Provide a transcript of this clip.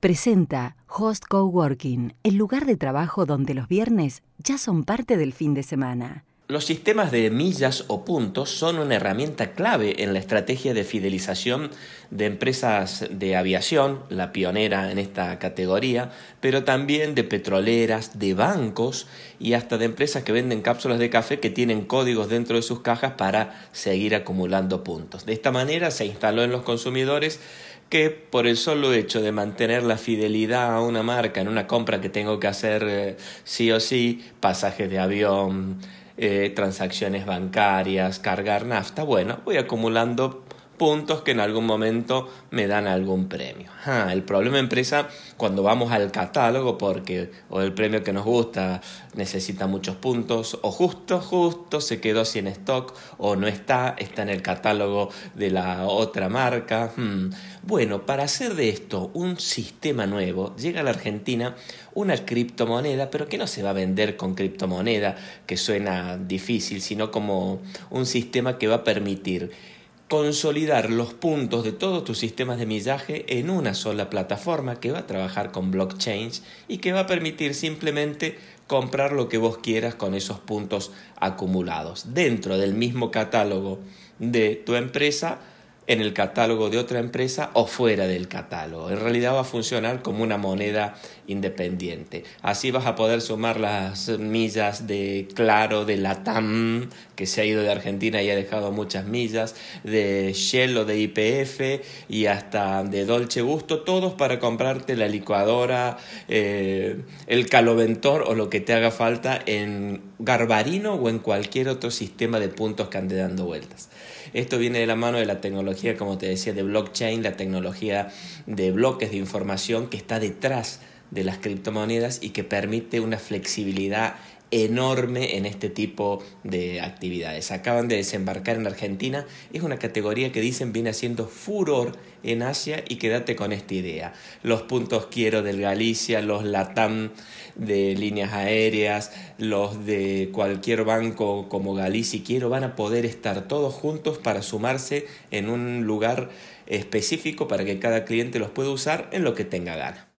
presenta Host Coworking, el lugar de trabajo donde los viernes ya son parte del fin de semana. Los sistemas de millas o puntos son una herramienta clave en la estrategia de fidelización de empresas de aviación, la pionera en esta categoría, pero también de petroleras, de bancos y hasta de empresas que venden cápsulas de café que tienen códigos dentro de sus cajas para seguir acumulando puntos. De esta manera se instaló en los consumidores que por el solo hecho de mantener la fidelidad a una marca en una compra que tengo que hacer eh, sí o sí, pasajes de avión, eh, transacciones bancarias, cargar nafta, bueno, voy acumulando puntos que en algún momento me dan algún premio. Ah, el problema empresa cuando vamos al catálogo, porque o el premio que nos gusta necesita muchos puntos, o justo, justo se quedó sin stock, o no está, está en el catálogo de la otra marca. Hmm. Bueno, para hacer de esto un sistema nuevo, llega a la Argentina una criptomoneda, pero que no se va a vender con criptomoneda, que suena difícil, sino como un sistema que va a permitir consolidar los puntos de todos tus sistemas de millaje en una sola plataforma que va a trabajar con blockchains y que va a permitir simplemente comprar lo que vos quieras con esos puntos acumulados dentro del mismo catálogo de tu empresa en el catálogo de otra empresa o fuera del catálogo. En realidad va a funcionar como una moneda independiente. Así vas a poder sumar las millas de Claro, de Latam, que se ha ido de Argentina y ha dejado muchas millas, de Shell o de IPF y hasta de Dolce Gusto, todos para comprarte la licuadora, eh, el caloventor o lo que te haga falta en Garbarino o en cualquier otro sistema de puntos que ande dando vueltas. Esto viene de la mano de la tecnología como te decía, de blockchain, la tecnología de bloques de información que está detrás de las criptomonedas y que permite una flexibilidad enorme en este tipo de actividades. Acaban de desembarcar en Argentina, es una categoría que dicen viene haciendo furor en Asia y quédate con esta idea. Los puntos quiero del Galicia, los LATAM de líneas aéreas, los de cualquier banco como Galicia quiero van a poder estar todos juntos para sumarse en un lugar específico para que cada cliente los pueda usar en lo que tenga gana.